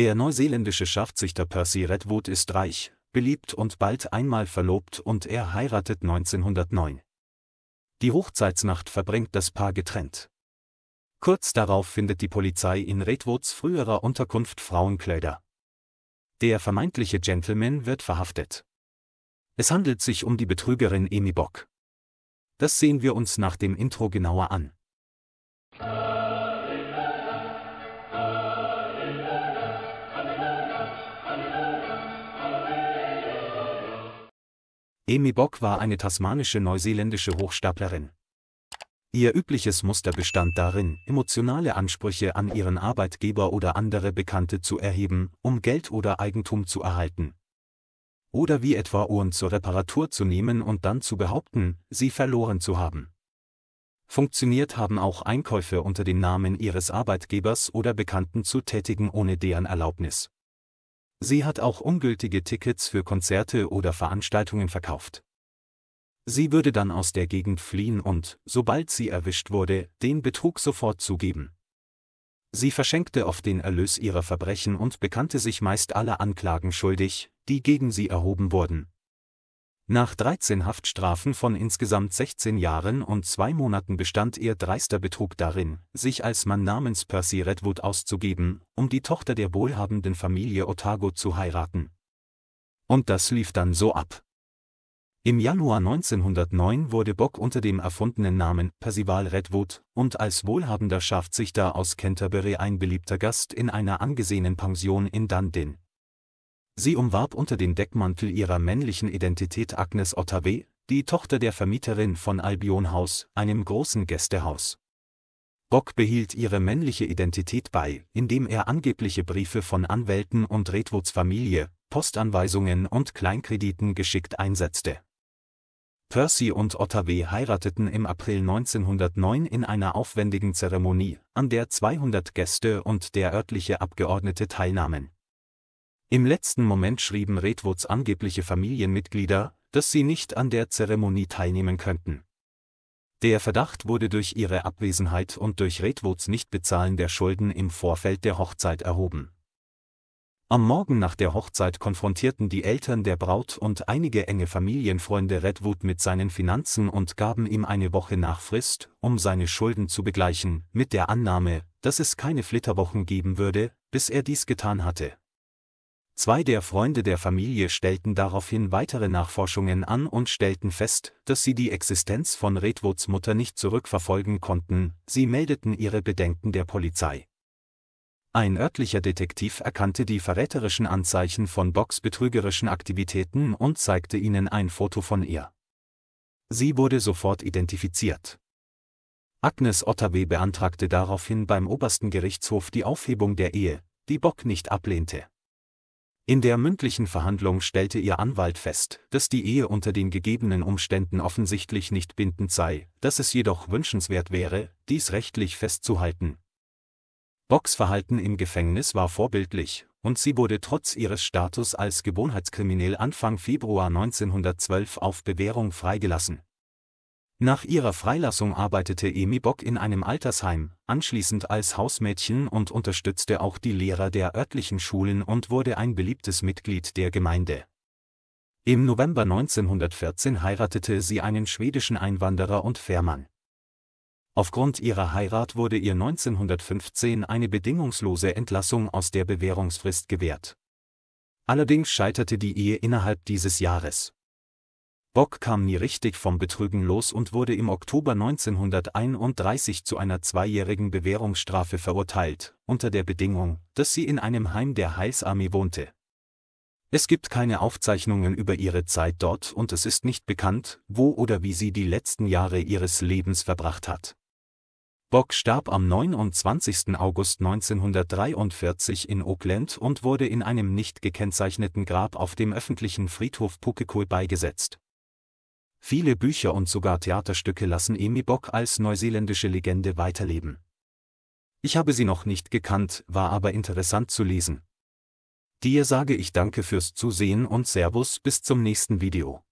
Der neuseeländische Schafzüchter Percy Redwood ist reich, beliebt und bald einmal verlobt und er heiratet 1909. Die Hochzeitsnacht verbringt das Paar getrennt. Kurz darauf findet die Polizei in Redwoods früherer Unterkunft Frauenkleider. Der vermeintliche Gentleman wird verhaftet. Es handelt sich um die Betrügerin Amy Bock. Das sehen wir uns nach dem Intro genauer an. Amy Bock war eine tasmanische neuseeländische Hochstaplerin. Ihr übliches Muster bestand darin, emotionale Ansprüche an ihren Arbeitgeber oder andere Bekannte zu erheben, um Geld oder Eigentum zu erhalten. Oder wie etwa Uhren zur Reparatur zu nehmen und dann zu behaupten, sie verloren zu haben. Funktioniert haben auch Einkäufe unter dem Namen ihres Arbeitgebers oder Bekannten zu tätigen ohne deren Erlaubnis. Sie hat auch ungültige Tickets für Konzerte oder Veranstaltungen verkauft. Sie würde dann aus der Gegend fliehen und, sobald sie erwischt wurde, den Betrug sofort zugeben. Sie verschenkte oft den Erlös ihrer Verbrechen und bekannte sich meist aller Anklagen schuldig, die gegen sie erhoben wurden, nach 13 Haftstrafen von insgesamt 16 Jahren und zwei Monaten bestand ihr dreister Betrug darin, sich als Mann namens Percy Redwood auszugeben, um die Tochter der wohlhabenden Familie Otago zu heiraten. Und das lief dann so ab. Im Januar 1909 wurde Bock unter dem erfundenen Namen Percival Redwood und als wohlhabender Schafzüchter aus Canterbury ein beliebter Gast in einer angesehenen Pension in Dundin, Sie umwarb unter dem Deckmantel ihrer männlichen Identität Agnes Otterwe, die Tochter der Vermieterin von Albion House, einem großen Gästehaus. Bock behielt ihre männliche Identität bei, indem er angebliche Briefe von Anwälten und Redwoods Familie, Postanweisungen und Kleinkrediten geschickt einsetzte. Percy und Otterway heirateten im April 1909 in einer aufwendigen Zeremonie, an der 200 Gäste und der örtliche Abgeordnete teilnahmen im letzten Moment schrieben Redwoods angebliche Familienmitglieder, dass sie nicht an der Zeremonie teilnehmen könnten. Der Verdacht wurde durch ihre Abwesenheit und durch Redwoods Nichtbezahlen der Schulden im Vorfeld der Hochzeit erhoben. Am Morgen nach der Hochzeit konfrontierten die Eltern der Braut und einige enge Familienfreunde Redwood mit seinen Finanzen und gaben ihm eine Woche Nachfrist, um seine Schulden zu begleichen, mit der Annahme, dass es keine Flitterwochen geben würde, bis er dies getan hatte. Zwei der Freunde der Familie stellten daraufhin weitere Nachforschungen an und stellten fest, dass sie die Existenz von Redwoods Mutter nicht zurückverfolgen konnten, sie meldeten ihre Bedenken der Polizei. Ein örtlicher Detektiv erkannte die verräterischen Anzeichen von Bocks betrügerischen Aktivitäten und zeigte ihnen ein Foto von ihr. Sie wurde sofort identifiziert. Agnes Otterweh beantragte daraufhin beim obersten Gerichtshof die Aufhebung der Ehe, die Bock nicht ablehnte. In der mündlichen Verhandlung stellte ihr Anwalt fest, dass die Ehe unter den gegebenen Umständen offensichtlich nicht bindend sei, dass es jedoch wünschenswert wäre, dies rechtlich festzuhalten. Bocks Verhalten im Gefängnis war vorbildlich, und sie wurde trotz ihres Status als Gewohnheitskriminell Anfang Februar 1912 auf Bewährung freigelassen nach ihrer Freilassung arbeitete Emi Bock in einem Altersheim, anschließend als Hausmädchen und unterstützte auch die Lehrer der örtlichen Schulen und wurde ein beliebtes Mitglied der Gemeinde. Im November 1914 heiratete sie einen schwedischen Einwanderer und Fährmann. Aufgrund ihrer Heirat wurde ihr 1915 eine bedingungslose Entlassung aus der Bewährungsfrist gewährt. Allerdings scheiterte die Ehe innerhalb dieses Jahres. Bock kam nie richtig vom Betrügen los und wurde im Oktober 1931 zu einer zweijährigen Bewährungsstrafe verurteilt, unter der Bedingung, dass sie in einem Heim der Heilsarmee wohnte. Es gibt keine Aufzeichnungen über ihre Zeit dort und es ist nicht bekannt, wo oder wie sie die letzten Jahre ihres Lebens verbracht hat. Bock starb am 29. August 1943 in Oakland und wurde in einem nicht gekennzeichneten Grab auf dem öffentlichen Friedhof Pukekul beigesetzt. Viele Bücher und sogar Theaterstücke lassen Amy Bock als neuseeländische Legende weiterleben. Ich habe sie noch nicht gekannt, war aber interessant zu lesen. Dir sage ich danke fürs Zusehen und Servus bis zum nächsten Video.